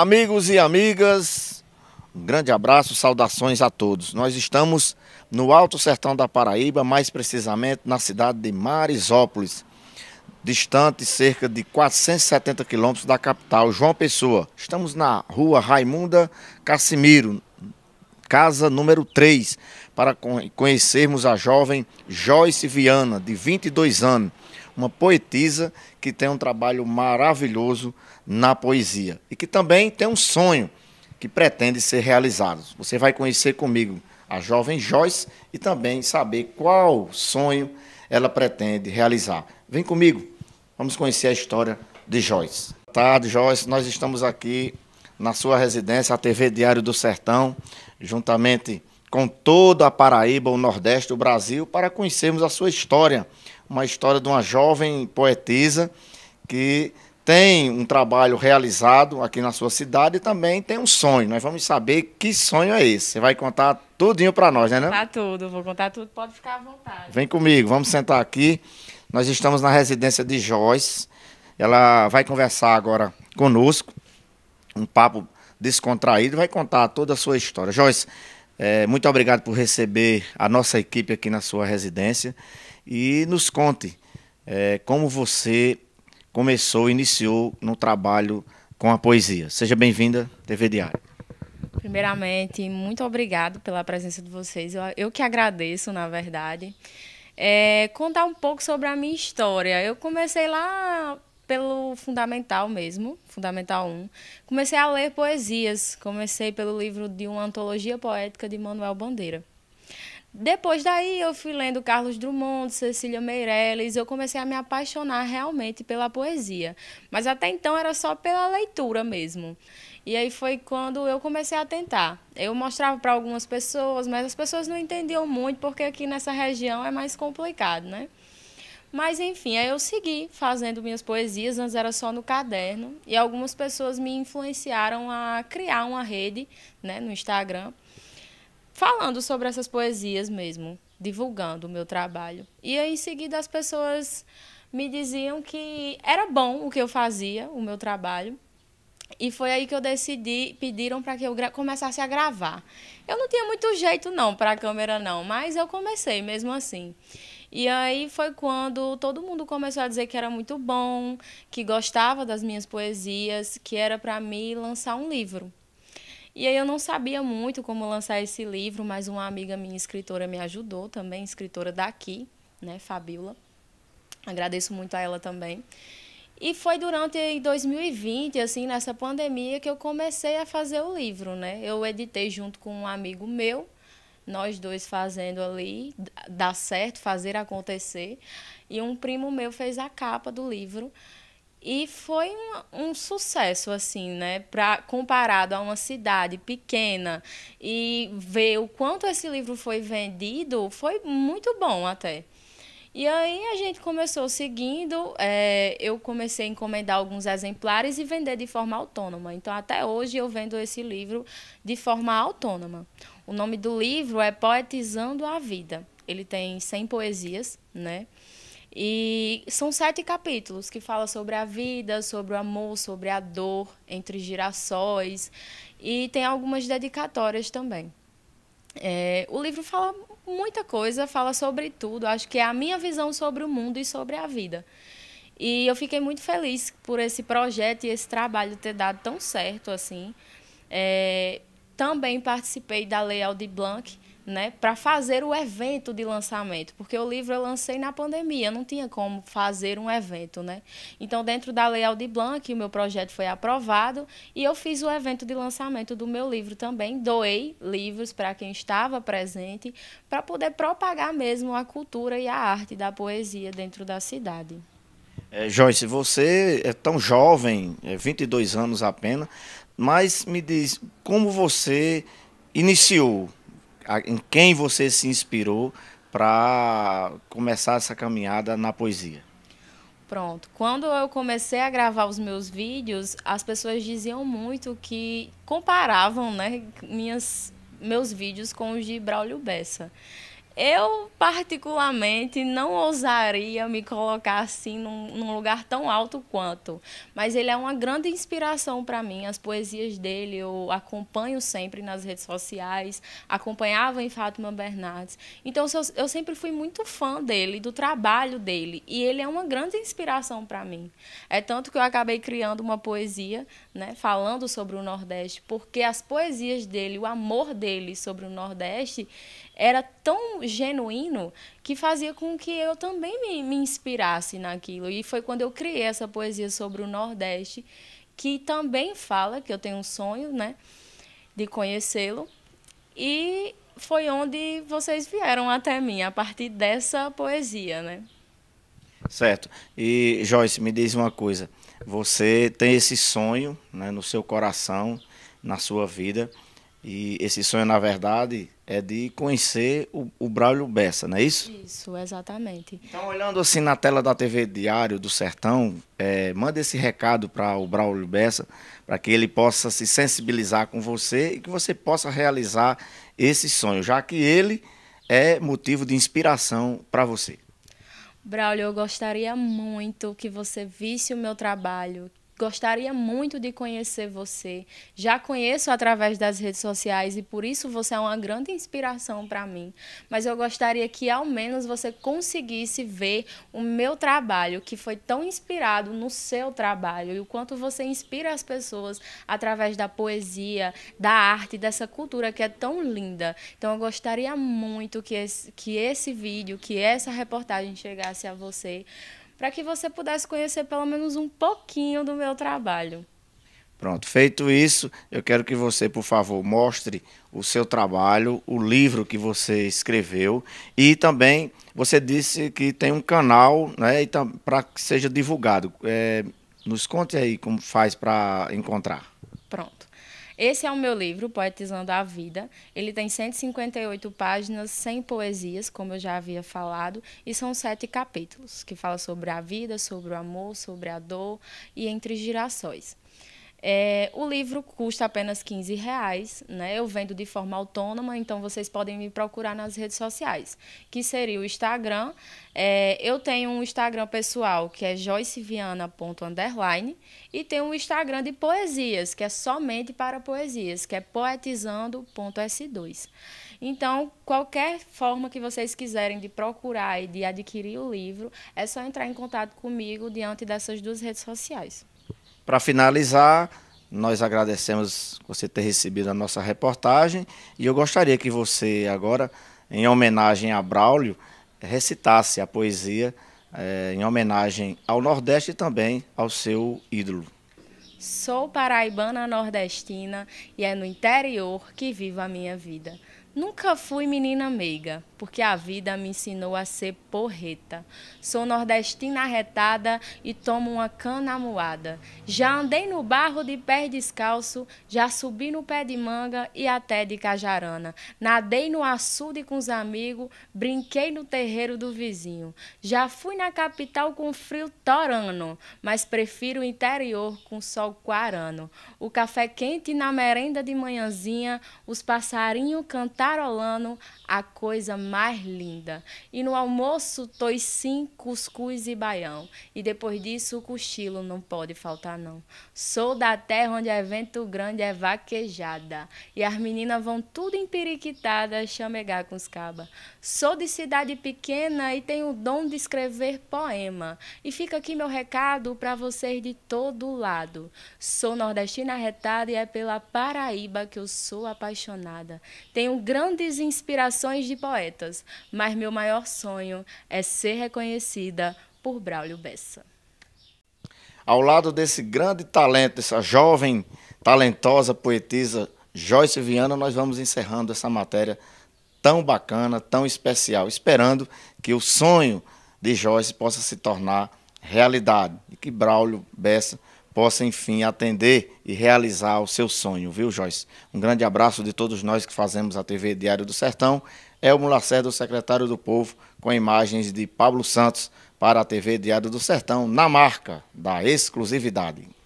Amigos e amigas, um grande abraço, saudações a todos. Nós estamos no Alto Sertão da Paraíba, mais precisamente na cidade de Marisópolis, distante cerca de 470 quilômetros da capital, João Pessoa. Estamos na rua Raimunda Cassimiro, casa número 3, para conhecermos a jovem Joyce Viana, de 22 anos, uma poetisa que tem um trabalho maravilhoso na poesia e que também tem um sonho que pretende ser realizado. Você vai conhecer comigo a jovem Joyce e também saber qual sonho ela pretende realizar. Vem comigo, vamos conhecer a história de Joyce. Boa tarde, Joyce. Nós estamos aqui na sua residência, a TV Diário do Sertão, juntamente com toda a Paraíba, o Nordeste, o Brasil, para conhecermos a sua história. Uma história de uma jovem poetisa que tem um trabalho realizado aqui na sua cidade e também tem um sonho. Nós vamos saber que sonho é esse. Você vai contar tudinho para nós, né? tá tudo, vou contar tudo, pode ficar à vontade. Vem comigo, vamos sentar aqui. Nós estamos na residência de Joyce. Ela vai conversar agora conosco um papo descontraído, vai contar toda a sua história. Joyce, é, muito obrigado por receber a nossa equipe aqui na sua residência e nos conte é, como você começou, iniciou no trabalho com a poesia. Seja bem-vinda, TV Diário. Primeiramente, muito obrigado pela presença de vocês. Eu, eu que agradeço, na verdade. É, contar um pouco sobre a minha história. Eu comecei lá pelo Fundamental mesmo, Fundamental 1. Comecei a ler poesias. Comecei pelo livro de uma antologia poética de Manuel Bandeira. Depois daí eu fui lendo Carlos Drummond, Cecília Meirelles, eu comecei a me apaixonar realmente pela poesia. Mas até então era só pela leitura mesmo. E aí foi quando eu comecei a tentar. Eu mostrava para algumas pessoas, mas as pessoas não entendiam muito porque aqui nessa região é mais complicado, né? Mas enfim, aí eu segui fazendo minhas poesias, antes era só no caderno, e algumas pessoas me influenciaram a criar uma rede, né, no Instagram, falando sobre essas poesias mesmo, divulgando o meu trabalho. E aí em seguida as pessoas me diziam que era bom o que eu fazia, o meu trabalho, e foi aí que eu decidi, pediram para que eu começasse a gravar. Eu não tinha muito jeito não para a câmera não, mas eu comecei mesmo assim. E aí foi quando todo mundo começou a dizer que era muito bom, que gostava das minhas poesias, que era para mim lançar um livro. E aí eu não sabia muito como lançar esse livro, mas uma amiga minha escritora me ajudou também, escritora daqui, né, Fabiola. Agradeço muito a ela também. E foi durante 2020, assim, nessa pandemia, que eu comecei a fazer o livro, né? Eu editei junto com um amigo meu nós dois fazendo ali, dar certo, fazer acontecer. E um primo meu fez a capa do livro. E foi um, um, sucesso, assim, né? Pra, comparado a uma cidade pequena e ver o quanto esse livro foi vendido, foi muito bom até. E aí a gente começou seguindo, é, eu comecei a encomendar alguns exemplares e vender de forma autônoma. Então, até hoje, eu vendo esse livro de forma autônoma. O nome do livro é Poetizando a Vida. Ele tem 100 poesias, né? E são sete capítulos que falam sobre a vida, sobre o amor, sobre a dor entre girassóis. E tem algumas dedicatórias também. É, o livro fala muita coisa, fala sobre tudo. Acho que é a minha visão sobre o mundo e sobre a vida. E eu fiquei muito feliz por esse projeto e esse trabalho ter dado tão certo assim. É, também participei da Lei Aldir Blanc, né, para fazer o evento de lançamento, porque o livro eu lancei na pandemia, não tinha como fazer um evento, né? Então, dentro da Lei Aldir Blanc, o meu projeto foi aprovado e eu fiz o evento de lançamento do meu livro também, doei livros para quem estava presente, para poder propagar mesmo a cultura e a arte da poesia dentro da cidade. É, Joyce, você é tão jovem, é 22 anos apenas, mas me diz como você iniciou, em quem você se inspirou para começar essa caminhada na poesia? Pronto. Quando eu comecei a gravar os meus vídeos, as pessoas diziam muito que comparavam, né, minhas meus vídeos com os de Braulio Bessa. Eu, particularmente, não ousaria me colocar assim num, num, lugar tão alto quanto, mas ele é uma grande inspiração para mim. As poesias dele eu acompanho sempre nas redes sociais, acompanhava em Fátima Bernardes. Então, eu sempre fui muito fã dele, do trabalho dele, e ele é uma grande inspiração para mim. É tanto que eu acabei criando uma poesia, né, falando sobre o Nordeste, porque as poesias dele, o amor dele sobre o Nordeste, era tão genuíno que fazia com que eu também me, me inspirasse naquilo. E foi quando eu criei essa poesia sobre o Nordeste, que também fala que eu tenho um sonho, né, de conhecê-lo. E foi onde vocês vieram até mim, a partir dessa poesia, né? Certo. E Joyce, me diz uma coisa. Você tem esse sonho né, no seu coração, na sua vida, e esse sonho, na verdade, é de conhecer o, o Braulio Bessa, não é isso? Isso, exatamente. Então, olhando assim na tela da TV Diário do Sertão, é, manda esse recado para o Braulio Bessa, para que ele possa se sensibilizar com você e que você possa realizar esse sonho, já que ele é motivo de inspiração para você. Braulio, eu gostaria muito que você visse o meu trabalho, Gostaria muito de conhecer você. Já conheço através das redes sociais e por isso você é uma grande inspiração para mim. Mas eu gostaria que ao menos você conseguisse ver o meu trabalho, que foi tão inspirado no seu trabalho e o quanto você inspira as pessoas através da poesia, da arte, dessa cultura que é tão linda. Então eu gostaria muito que esse, que esse vídeo, que essa reportagem chegasse a você para que você pudesse conhecer pelo menos um pouquinho do meu trabalho. Pronto, feito isso, eu quero que você, por favor, mostre o seu trabalho, o livro que você escreveu e também você disse que tem um canal né, para que seja divulgado. É, nos conte aí como faz para encontrar. Pronto. Esse é o meu livro, Poetizando a Vida. Ele tem 158 páginas, 100 poesias, como eu já havia falado, e são sete capítulos que falam sobre a vida, sobre o amor, sobre a dor e entre girassóis. É, o livro custa apenas 15 reais, né? Eu vendo de forma autônoma, então vocês podem me procurar nas redes sociais, que seria o Instagram. É, eu tenho um Instagram pessoal que é joyceviana.underline e tenho um Instagram de poesias, que é somente para poesias, que é poetizando.s2. Então, qualquer forma que vocês quiserem de procurar e de adquirir o livro, é só entrar em contato comigo diante dessas duas redes sociais. Para finalizar, nós agradecemos você ter recebido a nossa reportagem e eu gostaria que você agora, em homenagem a Braulio, recitasse a poesia eh, em homenagem ao Nordeste e também ao seu ídolo. Sou paraibana nordestina e é no interior que vivo a minha vida. Nunca fui menina meiga, porque a vida me ensinou a ser porreta. Sou nordestina retada e tomo uma cana moada. Já andei no barro de pé descalço, já subi no pé de manga e até de cajarana. Nadei no açude com os amigos, brinquei no terreiro do vizinho. Já fui na capital com frio torano, mas prefiro o interior com sol quarano. O café quente na merenda de manhãzinha, os passarinhos cantarolando, a coisa mais mais linda. E no almoço, toicinho, cuscuz e baião. E depois disso, o cochilo não pode faltar, não. Sou da terra onde é vento grande, é vaquejada. E as meninas vão tudo empiriquitada chamegar com os caba. Sou de cidade pequena e tenho o dom de escrever poema. E fica aqui meu recado para vocês de todo lado. Sou nordestina retada e é pela Paraíba que eu sou apaixonada. Tenho grandes inspirações de poeta metas, mas meu maior sonho é ser reconhecida por Braulio Bessa. Ao lado desse grande talento, dessa jovem, talentosa poetisa Joyce Viana, nós vamos encerrando essa matéria tão bacana, tão especial, esperando que o sonho de Joyce possa se tornar realidade e que Braulio Bessa possa, enfim, atender e realizar o seu sonho, viu, Joyce? Um grande abraço de todos nós que fazemos a TV Diário do Sertão. Elmo Lacerda, o secretário do Povo, com imagens de Pablo Santos para a TV Diário do Sertão, na marca da exclusividade.